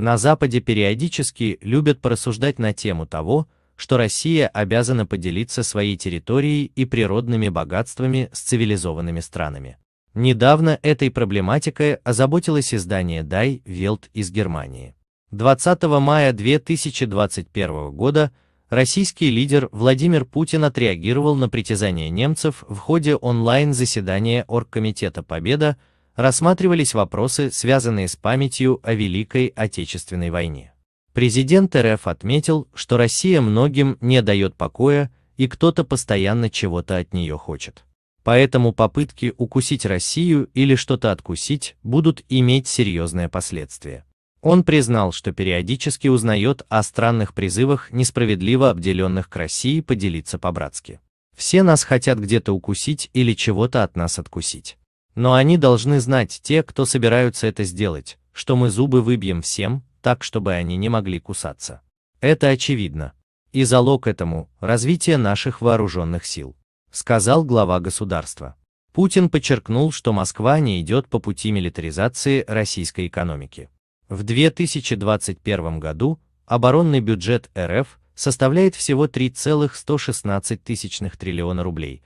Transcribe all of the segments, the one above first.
На Западе периодически любят порассуждать на тему того, что Россия обязана поделиться своей территорией и природными богатствами с цивилизованными странами. Недавно этой проблематикой озаботилось издание Дай Welt из Германии. 20 мая 2021 года российский лидер Владимир Путин отреагировал на притязание немцев в ходе онлайн-заседания Оргкомитета «Победа» рассматривались вопросы, связанные с памятью о Великой Отечественной войне. Президент РФ отметил, что Россия многим не дает покоя, и кто-то постоянно чего-то от нее хочет. Поэтому попытки укусить Россию или что-то откусить будут иметь серьезные последствия. Он признал, что периодически узнает о странных призывах несправедливо обделенных к России поделиться по-братски. Все нас хотят где-то укусить или чего-то от нас откусить. Но они должны знать, те, кто собираются это сделать, что мы зубы выбьем всем, так чтобы они не могли кусаться. Это очевидно. И залог этому – развитие наших вооруженных сил, сказал глава государства. Путин подчеркнул, что Москва не идет по пути милитаризации российской экономики. В 2021 году оборонный бюджет РФ составляет всего 3,116 триллиона рублей,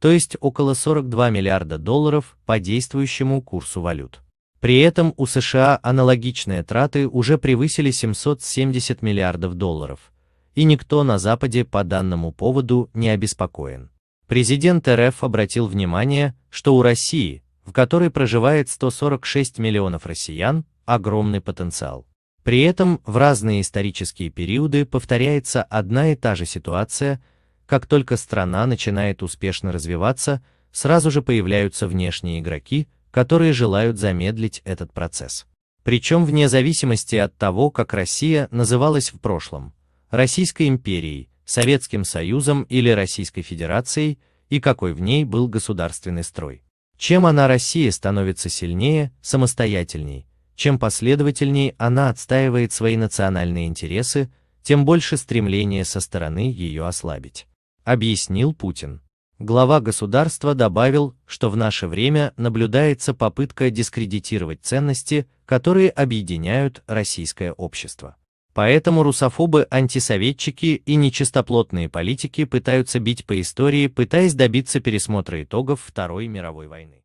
то есть около 42 миллиарда долларов по действующему курсу валют. При этом у США аналогичные траты уже превысили 770 миллиардов долларов, и никто на Западе по данному поводу не обеспокоен. Президент РФ обратил внимание, что у России, в которой проживает 146 миллионов россиян, огромный потенциал. При этом в разные исторические периоды повторяется одна и та же ситуация – как только страна начинает успешно развиваться, сразу же появляются внешние игроки, которые желают замедлить этот процесс. Причем вне зависимости от того, как Россия называлась в прошлом, Российской империей, Советским Союзом или Российской Федерацией, и какой в ней был государственный строй. Чем она Россия становится сильнее, самостоятельней, чем последовательней она отстаивает свои национальные интересы, тем больше стремление со стороны ее ослабить объяснил Путин. Глава государства добавил, что в наше время наблюдается попытка дискредитировать ценности, которые объединяют российское общество. Поэтому русофобы-антисоветчики и нечистоплотные политики пытаются бить по истории, пытаясь добиться пересмотра итогов Второй мировой войны.